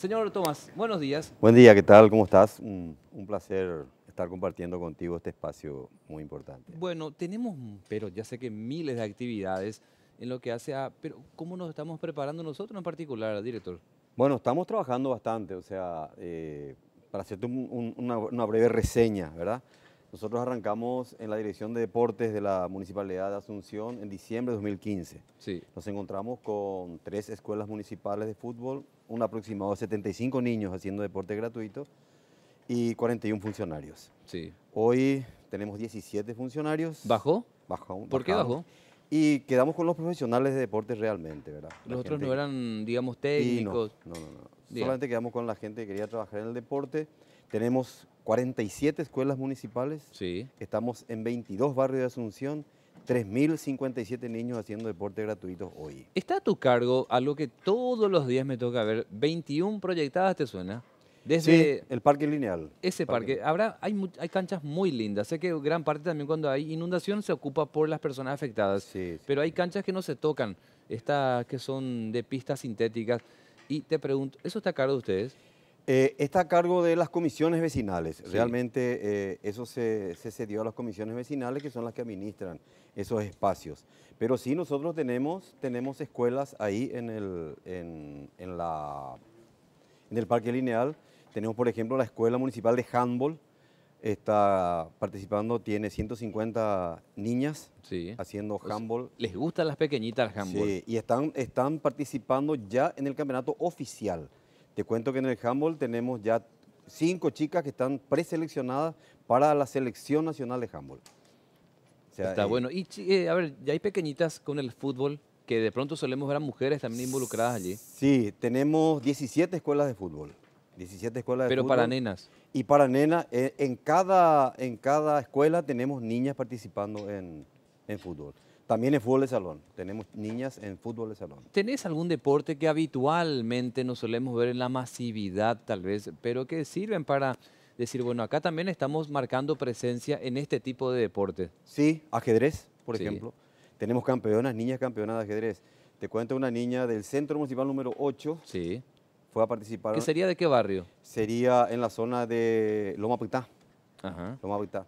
Señor Tomás, buenos días. Buen día, ¿qué tal? ¿Cómo estás? Un, placer estar compartiendo contigo este espacio muy importante. Bueno, tenemos, pero ya sé que miles de actividades en lo que hace a... Pero ¿cómo nos estamos preparando nosotros en particular, director? Bueno, estamos trabajando bastante, o sea, eh, para hacerte una, breve reseña, ¿verdad? Nosotros arrancamos en la Dirección de Deportes de la Municipalidad de Asunción en diciembre de 2015. Sí. Nos encontramos con tres escuelas municipales de fútbol, un aproximado de 75 niños haciendo deporte gratuito y 41 funcionarios. Sí. Hoy tenemos 17 funcionarios. ¿Bajó? Bajó. ¿Por qué bajó? Y quedamos con los profesionales de deporte realmente, ¿verdad? Nosotros no eran, digamos, técnicos. no, no, no. Solamente quedamos con la gente que quería trabajar en el deporte. Tenemos 47 escuelas municipales. Sí. Estamos en 22 barrios de Asunción 3.057 niños haciendo deporte gratuito hoy. Está a tu cargo algo que todos los días me toca ver, 21 proyectadas, ¿te suena? Desde el parque lineal. Ese parque. Habrá, hay, hay canchas muy lindas. Sé que gran parte también cuando hay inundación se ocupa por las personas afectadas. Sí, pero hay canchas que no se tocan, estas que son de pistas sintéticas. Y te pregunto, ¿eso está a cargo de ustedes? Eh, está a cargo de las comisiones vecinales. Realmente eh, eso se, cedió a las comisiones vecinales que son las que administran esos espacios. Pero sí, nosotros tenemos, tenemos escuelas ahí en el, en, la, en el Parque Lineal. Tenemos, por ejemplo, la Escuela Municipal de Handball. Está participando, tiene 150 niñas haciendo handball. les gustan las pequeñitas el handball. Sí, y están, están participando ya en el campeonato oficial. Te cuento que en el handball tenemos ya cinco chicas que están preseleccionadas para la selección nacional de handball. Está eh, bueno. Y eh, a ver, ya hay pequeñitas con el fútbol que de pronto solemos ver a mujeres también involucradas allí. Sí, tenemos 17 escuelas de fútbol. 17 escuelas de Pero fútbol. Pero para nenas. Y para nenas, eh, en, cada, en cada escuela tenemos niñas participando en, en fútbol. También en fútbol de salón. Tenemos niñas en fútbol de salón. ¿Tenés algún deporte que habitualmente no solemos ver en la masividad, tal vez, pero que sirven para decir, bueno, acá también estamos marcando presencia en este tipo de deporte? Sí, ajedrez, por ejemplo. Tenemos campeonas, niñas campeonas de ajedrez. Te cuento una niña del Centro Municipal número 8. Sí. Fue a participar. ¿Qué sería de qué barrio? Sería en la zona de Loma Puitá. Ajá. Loma Pitá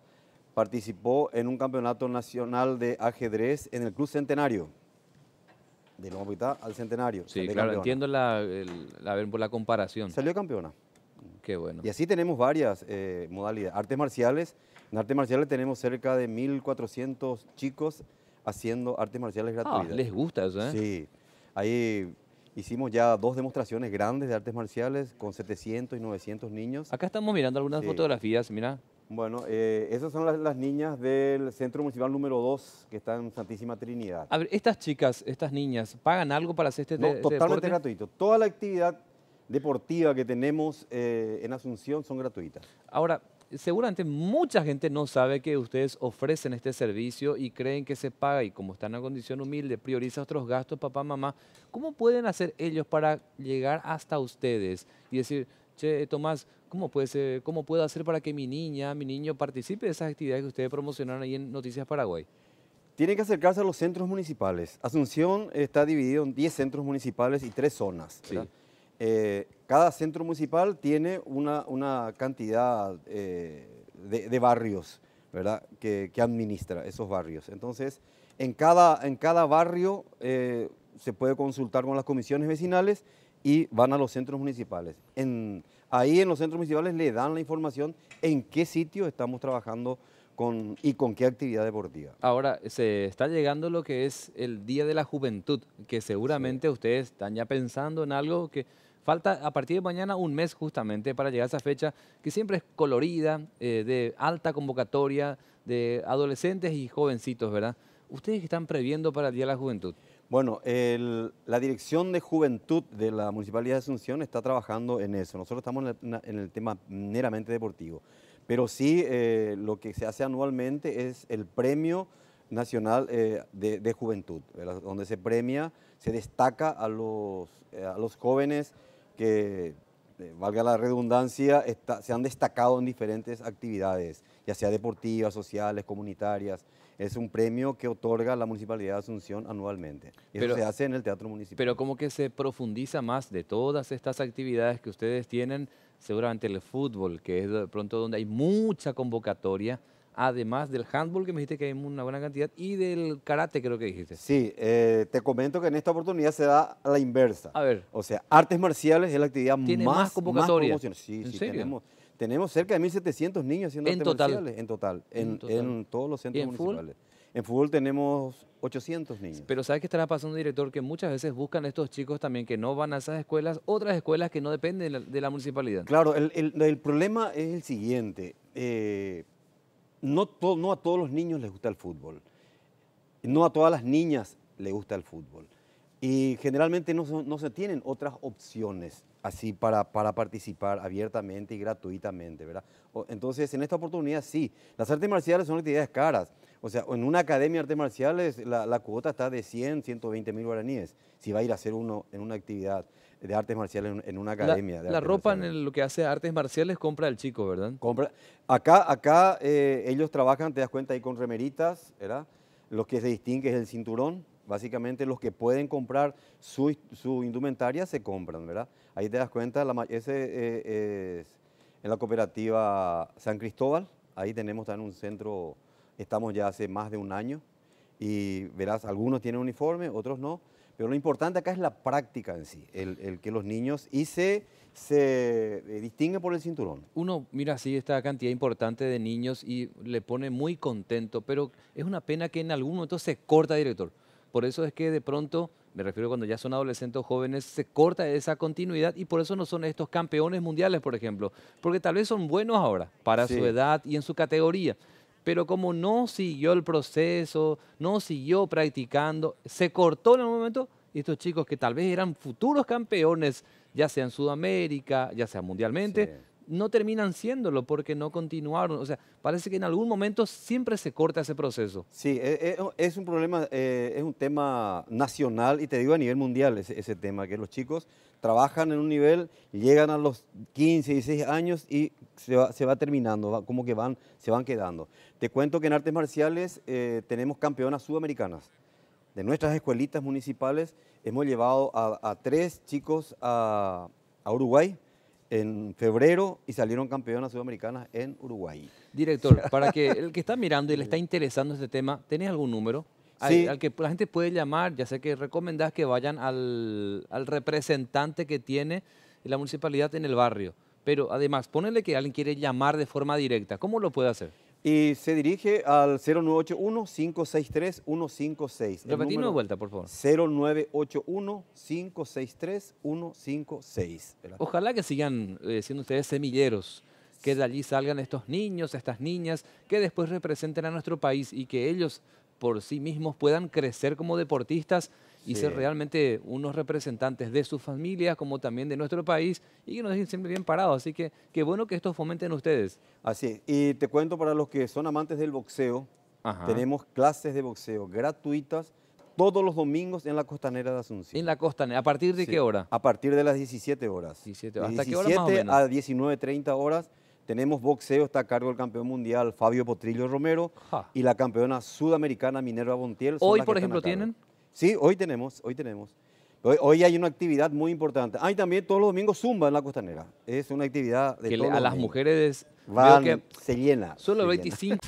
participó en un campeonato nacional de ajedrez en el Club Centenario. De Loma está al Centenario. Sí, claro, entiendo la, comparación. Salió campeona. Qué bueno. Y así tenemos varias eh, modalidades. Artes marciales. En artes marciales tenemos cerca de 1.400 chicos haciendo artes marciales ah, gratuitas. Ah, les gusta eso, ¿eh? Sí. Ahí... Hicimos ya dos demostraciones grandes de artes marciales con 700 y 900 niños. Acá estamos mirando algunas fotografías, mira. Bueno, eh, esas son las, niñas del Centro Municipal número 2, que está en Santísima Trinidad. A ver, estas chicas, estas niñas, ¿pagan algo para hacer este, este deporte? no, totalmente gratuito. Toda la actividad deportiva que tenemos eh, en Asunción son gratuitas. Ahora, seguramente mucha gente no sabe que ustedes ofrecen este servicio y creen que se paga y como están en condición humilde, prioriza otros gastos, papá, mamá. ¿Cómo pueden hacer ellos para llegar hasta ustedes y decir, che, Tomás, ¿cómo, ¿cómo puedo hacer para que mi niña, mi niño participe de esas actividades que ustedes promocionan ahí en Noticias Paraguay? Tienen que acercarse a los centros municipales. Asunción está dividido en 10 centros municipales y 3 zonas. Eh, cada centro municipal tiene una, una cantidad eh, de, barrios, ¿verdad? Que, administra esos barrios. Entonces, en cada, en cada barrio eh, se puede consultar con las comisiones vecinales y van a los centros municipales. ahí en los centros municipales le dan la información en qué sitio estamos trabajando con, y con qué actividad deportiva. Ahora, se está llegando lo que es el Día de la Juventud, que seguramente ustedes están ya pensando en algo que Falta a partir de mañana un mes justamente para llegar a esa fecha que siempre es colorida, eh, de alta convocatoria de adolescentes y jovencitos, ¿verdad? ¿Ustedes qué están previendo para el Día de la Juventud? Bueno, la Dirección de Juventud de la Municipalidad de Asunción está trabajando en eso. Nosotros estamos en el, tema meramente deportivo. Pero sí, eh, lo que se hace anualmente es el premio nacional eh, de, juventud, donde se premia, se destaca a los, a los jóvenes que, eh, valga la redundancia, se han destacado en diferentes actividades, ya sea deportivas, sociales, comunitarias. Es un premio que otorga la Municipalidad de Asunción anualmente. Y se hace en el Teatro Municipal. Pero como que se profundiza más de todas estas actividades que ustedes tienen, seguramente el fútbol, que es de pronto donde hay mucha convocatoria, además del handball que me dijiste que hay una buena cantidad y del karate creo que dijiste. Sí, eh, te comento que en esta oportunidad se da la inversa. A ver. O sea, artes marciales es la actividad más, más convocatoria. sí, sí, tenemos. cerca de 1.700 niños haciendo artes marciales. En total, en, todos los centros municipales. En fútbol tenemos 800 niños. Pero ¿sabes qué estará pasando, director? Que muchas veces buscan estos chicos también que no van a esas escuelas, otras escuelas que no dependen de la, municipalidad. Claro, el, problema es el siguiente. Eh, no, a todos los niños les gusta el fútbol, no a todas las niñas les gusta el fútbol. Y generalmente no, se tienen otras opciones así para, participar abiertamente y gratuitamente, ¿verdad? Entonces, en esta oportunidad sí, las artes marciales son actividades caras. O sea, en una academia de artes marciales la, la cuota está de 100, 120 mil guaraníes, si va a ir a hacer uno en una actividad de artes marciales en, una academia. La, ropa en lo que hace artes marciales compra el chico, ¿verdad? Compra. Acá, acá eh, ellos trabajan, te das cuenta, ahí con remeritas, ¿verdad? Lo que se distingue es el cinturón. Básicamente los que pueden comprar su, indumentaria se compran, ¿verdad? Ahí te das cuenta, ese eh, en la cooperativa San Cristóbal. Ahí tenemos también un centro, estamos ya hace más de un año. Y verás, algunos tienen uniforme, otros no pero lo importante acá es la práctica en sí, el, que los niños y se, eh, distingue por el cinturón. Uno mira así esta cantidad importante de niños y le pone muy contento, pero es una pena que en algún momento se corta, director. Por eso es que de pronto, me refiero cuando ya son adolescentes o jóvenes, se corta esa continuidad y por eso no son estos campeones mundiales, por ejemplo, porque tal vez son buenos ahora para su edad y en su categoría pero como no siguió el proceso, no siguió practicando, se cortó en el momento y estos chicos que tal vez eran futuros campeones, ya sea en Sudamérica, ya sea mundialmente, no terminan siéndolo porque no continuaron. O sea, parece que en algún momento siempre se corta ese proceso. Sí, e, e, es un problema, eh, es un tema nacional y te digo a nivel mundial ese, tema, que los chicos trabajan en un nivel, llegan a los 15, 16 años y se va, terminando, como que van, se van quedando. Te cuento que en artes marciales eh, tenemos campeonas sudamericanas. De nuestras escuelitas municipales hemos llevado a, tres chicos a Uruguay, en febrero y salieron campeonas sudamericanas en Uruguay. Director, para que el que está mirando y le está interesando este tema, ¿tenés algún número? Al, que la gente puede llamar, ya sé que recomendás que vayan al, al representante que tiene la municipalidad en el barrio. Pero además, ponele que alguien quiere llamar de forma directa, ¿cómo lo puede hacer? Y se dirige al 0981-563-156. Repetimos de vuelta, por favor. 0981-563-156. Ojalá que sigan eh, siendo ustedes semilleros, que de allí salgan estos niños, estas niñas, que después representen a nuestro país y que ellos por sí mismos puedan crecer como deportistas y ser realmente unos representantes de sus familias como también de nuestro país y que nos dejen siempre bien parados. Así que qué bueno que esto fomenten ustedes. Así Y te cuento para los que son amantes del boxeo, tenemos clases de boxeo gratuitas todos los domingos en la costanera de Asunción. En la costanera, ¿a partir de qué hora? A partir de las 17 horas. 17 ¿Hasta 17 qué hora más o menos? a 19.30 horas tenemos boxeo, está a cargo el campeón mundial Fabio Potrillo Romero y la campeona sudamericana Minerva Bontiel. ¿Hoy, por ejemplo, tienen? Sí, hoy tenemos, hoy tenemos. Hoy, hay una actividad muy importante. Hay ah, también todos los domingos zumba en la costanera. Es una actividad de que A las mujeres se llena. Solo 25.